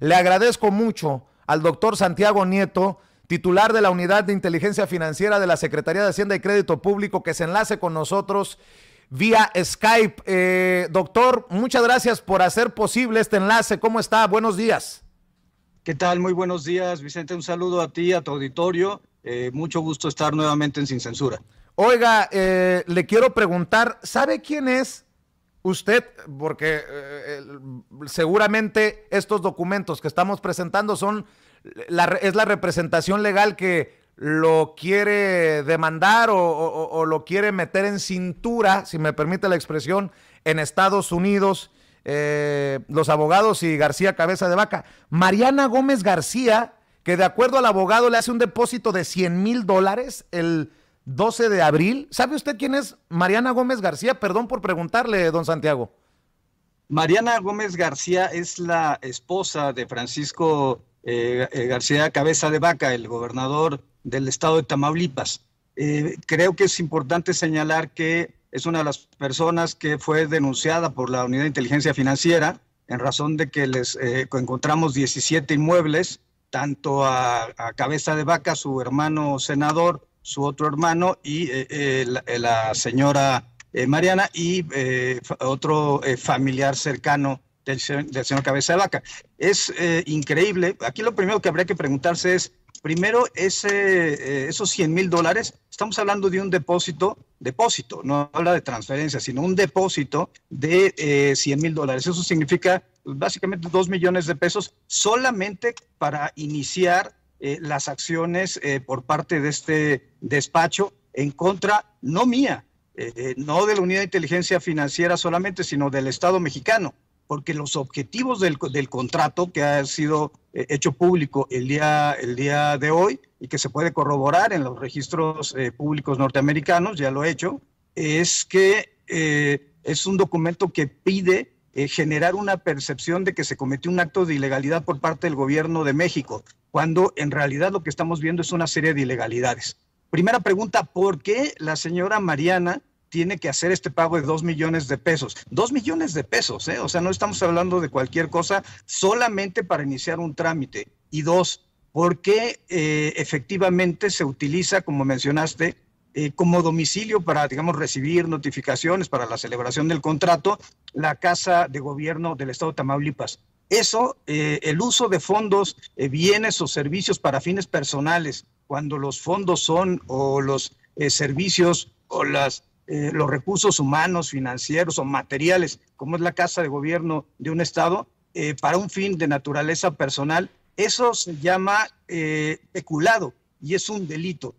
Le agradezco mucho al doctor Santiago Nieto, titular de la Unidad de Inteligencia Financiera de la Secretaría de Hacienda y Crédito Público, que se enlace con nosotros vía Skype. Eh, doctor, muchas gracias por hacer posible este enlace. ¿Cómo está? Buenos días. ¿Qué tal? Muy buenos días, Vicente. Un saludo a ti, a tu auditorio. Eh, mucho gusto estar nuevamente en Sin Censura. Oiga, eh, le quiero preguntar, ¿sabe quién es Usted, porque eh, seguramente estos documentos que estamos presentando son la, es la representación legal que lo quiere demandar o, lo quiere meter en cintura, si me permite la expresión, en Estados Unidos, eh, los abogados y García Cabeza de Vaca. Mariana Gómez García, que de acuerdo al abogado le hace un depósito de 100 mil dólares, el 12 de abril. ¿Sabe usted quién es Mariana Gómez García? Perdón por preguntarle, don Santiago. Mariana Gómez García es la esposa de Francisco eh, eh, García Cabeza de Vaca, el gobernador del estado de Tamaulipas. Eh, creo que es importante señalar que es una de las personas que fue denunciada por la Unidad de Inteligencia Financiera en razón de que les encontramos 17 inmuebles, tanto a, a Cabeza de Vaca, su hermano senador, su otro hermano y eh, eh, eh, la, señora Mariana y otro familiar cercano del, señor Cabeza de Vaca. Es increíble. Aquí lo primero que habría que preguntarse es, primero, ese, esos 100 mil dólares, estamos hablando de un depósito, depósito, no habla de transferencia, sino un depósito de 100 mil dólares. Eso significa pues, básicamente 2 millones de pesos solamente para iniciar eh, las acciones eh, por parte de este despacho en contra, no mía, eh, no de la Unidad de Inteligencia Financiera solamente, sino del Estado mexicano, porque los objetivos del, contrato que ha sido hecho público el día, el día de hoy y que se puede corroborar en los registros públicos norteamericanos, ya lo he hecho, es que es un documento que pide generar una percepción de que se cometió un acto de ilegalidad por parte del gobierno de México cuando en realidad lo que estamos viendo es una serie de ilegalidades. Primera pregunta, ¿por qué la señora Mariana tiene que hacer este pago de dos millones de pesos. Dos millones de pesos, ¿eh? o sea, no estamos hablando de cualquier cosa solamente para iniciar un trámite. Y dos, ¿por qué eh, efectivamente se utiliza, como mencionaste, eh, como domicilio para, digamos, recibir notificaciones para la celebración del contrato la Casa de Gobierno del Estado de Tamaulipas? Eso, eh, el uso de fondos, eh, bienes o servicios para fines personales, cuando los fondos son o los eh, servicios o las, los recursos humanos, financieros o materiales, como es la casa de gobierno de un Estado, para un fin de naturaleza personal, eso se llama peculado y es un delito.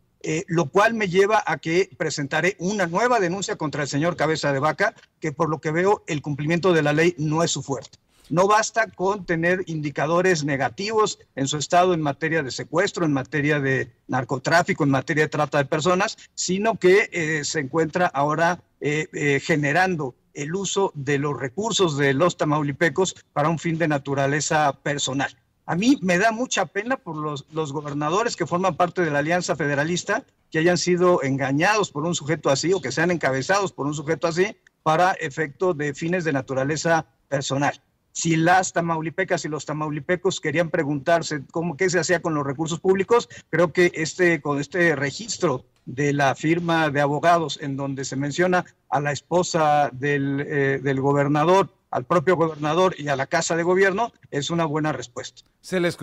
lo cual me lleva a que presentaré una nueva denuncia contra el señor Cabeza de Vaca, que por lo que veo el cumplimiento de la ley no es su fuerte. No basta con tener indicadores negativos en su estado en materia de secuestro, en materia de narcotráfico, en materia de trata de personas, sino que eh, se encuentra ahora eh, eh, generando el uso de los recursos de los tamaulipecos para un fin de naturaleza personal. A mí me da mucha pena por los, los, gobernadores que forman parte de la Alianza Federalista que hayan sido engañados por un sujeto así o que sean encabezados por un sujeto así para efecto de fines de naturaleza personal si las tamaulipecas y los tamaulipecos querían preguntarse cómo qué se hacía con los recursos públicos, creo que este con este registro de la firma de abogados en donde se menciona a la esposa del, eh, del gobernador, al propio gobernador y a la casa de gobierno, es una buena respuesta. Se les